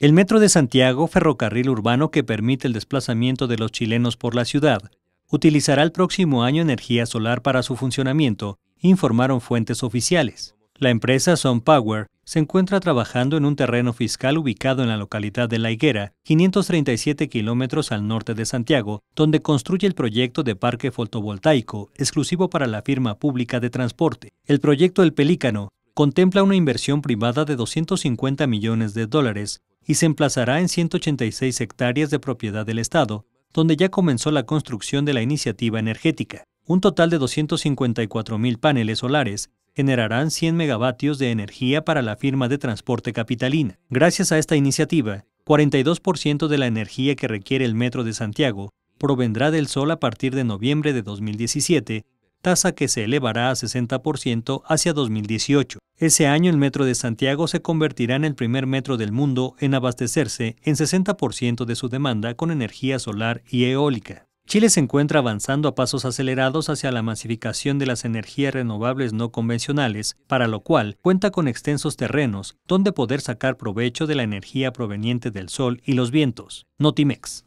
El Metro de Santiago, ferrocarril urbano que permite el desplazamiento de los chilenos por la ciudad, utilizará el próximo año energía solar para su funcionamiento, informaron fuentes oficiales. La empresa SunPower se encuentra trabajando en un terreno fiscal ubicado en la localidad de La Higuera, 537 kilómetros al norte de Santiago, donde construye el proyecto de parque fotovoltaico exclusivo para la firma pública de transporte. El proyecto El Pelícano contempla una inversión privada de 250 millones de dólares y se emplazará en 186 hectáreas de propiedad del Estado, donde ya comenzó la construcción de la iniciativa energética. Un total de 254.000 paneles solares generarán 100 megavatios de energía para la firma de transporte capitalina. Gracias a esta iniciativa, 42% de la energía que requiere el Metro de Santiago provendrá del sol a partir de noviembre de 2017, tasa que se elevará a 60% hacia 2018. Ese año el Metro de Santiago se convertirá en el primer metro del mundo en abastecerse en 60% de su demanda con energía solar y eólica. Chile se encuentra avanzando a pasos acelerados hacia la masificación de las energías renovables no convencionales, para lo cual cuenta con extensos terrenos donde poder sacar provecho de la energía proveniente del sol y los vientos. Notimex.